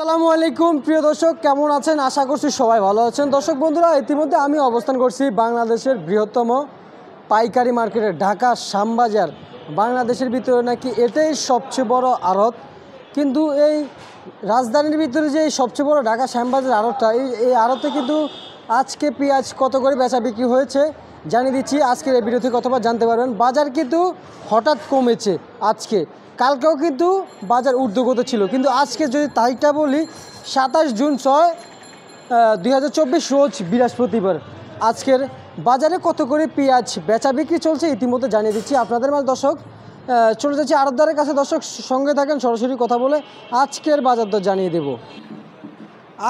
সালামু আলাইকুম প্রিয় দর্শক কেমন আছেন আশা করছি সবাই ভালো আছেন দর্শক বন্ধুরা ইতিমধ্যে আমি অবস্থান করছি বাংলাদেশের বৃহত্তম পাইকারি মার্কেটে ঢাকা শ্যামবাজার বাংলাদেশের ভিতরে নাকি এটাই সবচেয়ে বড় আড়ত কিন্তু এই রাজধানীর ভিতরে যে সবচেয়ে বড় ঢাকা শ্যামবাজার আড়তটা এই এই আড়তে কিন্তু আজকে পেঁয়াজ কত করে বেচা বিক্রি হয়েছে জানিয়ে দিচ্ছি আজকের এই ভিডিও থেকে জানতে পারবেন বাজার কিন্তু হঠাৎ কমেছে আজকে কালকেও কিন্তু বাজার ঊর্ধ্বগত ছিল কিন্তু আজকে যদি তারিখটা বলি সাতাশ জুন ছয় দুই রোজ বৃহস্পতিবার আজকের বাজারে কত করে পেঁয়াজ বেচা বিক্রি চলছে ইতিমধ্যে জানিয়ে দিচ্ছি আপনাদের মাঝে দর্শক চলে যাচ্ছি আরতদারের কাছে দর্শক সঙ্গে থাকেন সরাসরি কথা বলে আজকের বাজার দর জানিয়ে দেব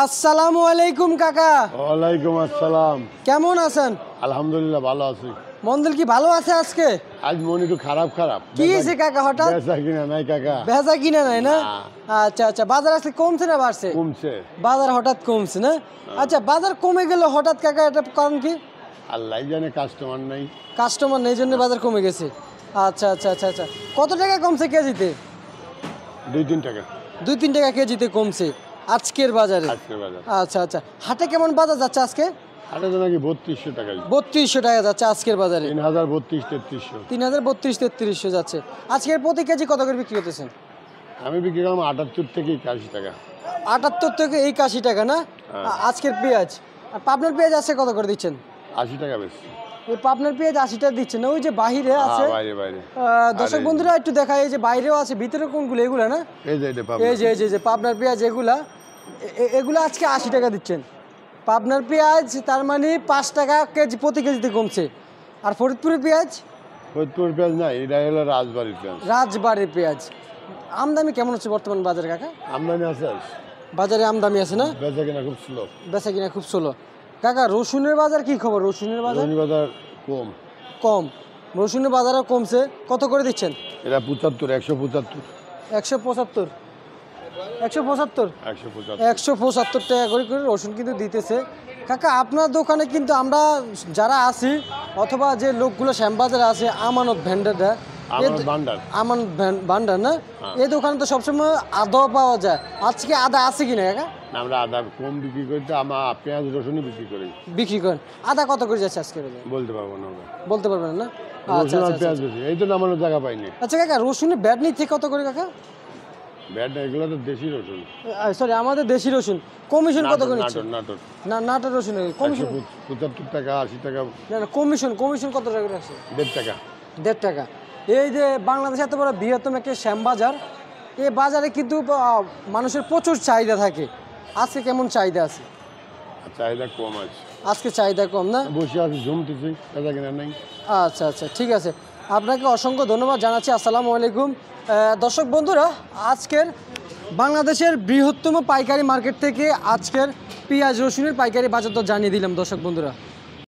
আসসালামু আলাইকুম কাকা ওয়ালাইকুম আসসালাম কেমন আছেন আলহামদুলিল্লাহ ভালো আছি মন্দির কি ভালো আছে আজকে আজ মন একটু খারাপ খারাপ কি হয়েছে কাকা হঠাৎ বেচা কিনা নাই কাকা বেচা কিনা নাই না আচ্ছা আচ্ছা বাজার আসলে কমছে না বাড়ছে কমছে বাজার হঠাৎ কমছে না হ্যাঁ। আচ্ছা বাজার কমে গেল হঠাৎ কাকা এটা কারণ কি আল্লাহ জানে কাস্টমার নাই কাস্টমার নেই জন্য বাজার কমে গেছে আচ্ছা আচ্ছা আচ্ছা আচ্ছা কত টাকা কমছে কেজিতে দুই তিন টাকা দুই তিন টাকা কেজিতে কমছে আজকের বাজারে বাজার আচ্ছা আচ্ছা হাটে কেমন বাজার যাচ্ছে আজকে বত্রিশশো টাকা বত্রিশশো টাকা যাচ্ছে আজকের বাজারে তিন হাজার বত্রিশ তেত্রিশশো তিন হাজার বত্রিশ তেত্রিশশো যাচ্ছে আজকের প্রতি কেজি কত করে বিক্রি করতেছেন আমি বিক্রি করলাম আটাত্তর থেকে টাকা আটাত্তর থেকে টাকা না হ্যাঁ। আজকের পেঁয়াজ আর পাবনার পেঁয়াজ আছে কত করে দিচ্ছেন আশি টাকা বেশি না ওই যে বাইরে হ্যাঁ, আছে দর্শক বন্ধুরা একটু দেখা এই যে বাইরেও আছে ভিতরে কোনগুলো এগুলা না যে এই যে পাবনার পেঁয়াজ এগুলা এগুলো আজকে আশি টাকা দিচ্ছেন পাবনার পেঁয়াজ তার মানে পাঁচ টাকা কেজি প্রতি কেজিতে কমছে আর ফরিদপুরের পেঁয়াজ ফরিদপুর পেঁয়াজ না এটা হলো রাজবাড়ির পেঁয়াজ রাজবাড়ির পেঁয়াজ আমদানি কেমন হচ্ছে বর্তমান বাজারে কাকা আমদানি আছে বাজারে আমদানি আছে না বেচা কিনা খুব স্লো বেচা কিনা খুব স্লো কাকা রসুনের বাজার কি খবর রসুনের বাজার বাজার কম কম রসুনের বাজারও কমছে কত করে দিচ্ছেন এটা পঁচাত্তর একশো পঁচাত্তর একশো পঁচাত্তর একশো টাকা করে রসুন কিন্তু দিতেছে কাকা আপনার দোকানে কিন্তু আমরা যারা আছি অথবা যে লোকগুলো শ্যামবাজারে আছে আমানত ভ্যান্ডাররা আমান ভান্ডার না হ্যাঁ। এই দোকানে তো সবসময় আদা পাওয়া যায় আজকে আদা আছে কিনা কাকা আমরা আদা কম বিক্রি করি তো আমরা পেঁয়াজ রসুন বিক্রি করি বিক্রি করেন আদা কত করে যাচ্ছে আজকে বলতে পারবো না বলতে পারবেন না আচ্ছা, আচ্ছা, আচ্ছা। এই তো নামানোর জায়গা পাইনি আচ্ছা কাকা রসুনের ব্যাট নিচ্ছে কত করে কাকা ব্যাটটা এগুলো তো দেশি রসুন সরি আমাদের দেশি রসুন কমিশন কত করে নাটক নাটক না নাটক রসুন কমিশন পঁচাত্তর টাকা আশি টাকা না না কমিশন কমিশন কত টাকা করে আছে দেড় টাকা দেড় টাকা এই যে বাংলাদেশে এত বড় বৃহত্তম একটা শ্যাম বাজার এই বাজারে কিন্তু মানুষের প্রচুর চাহিদা থাকে আজকে কেমন চাহিদা আছে চাহিদা কম আছে আজকে চাহিদা কম না বসে আছে ঝুমতেছি কেনা নাই আচ্ছা আচ্ছা ঠিক আছে আপনাকে অসংখ্য ধন্যবাদ জানাচ্ছি আসসালামু আলাইকুম দর্শক বন্ধুরা আজকের বাংলাদেশের বৃহত্তম পাইকারি মার্কেট থেকে আজকের পেঁয়াজ রসুনের পাইকারি বাজার তো জানিয়ে দিলাম দর্শক বন্ধুরা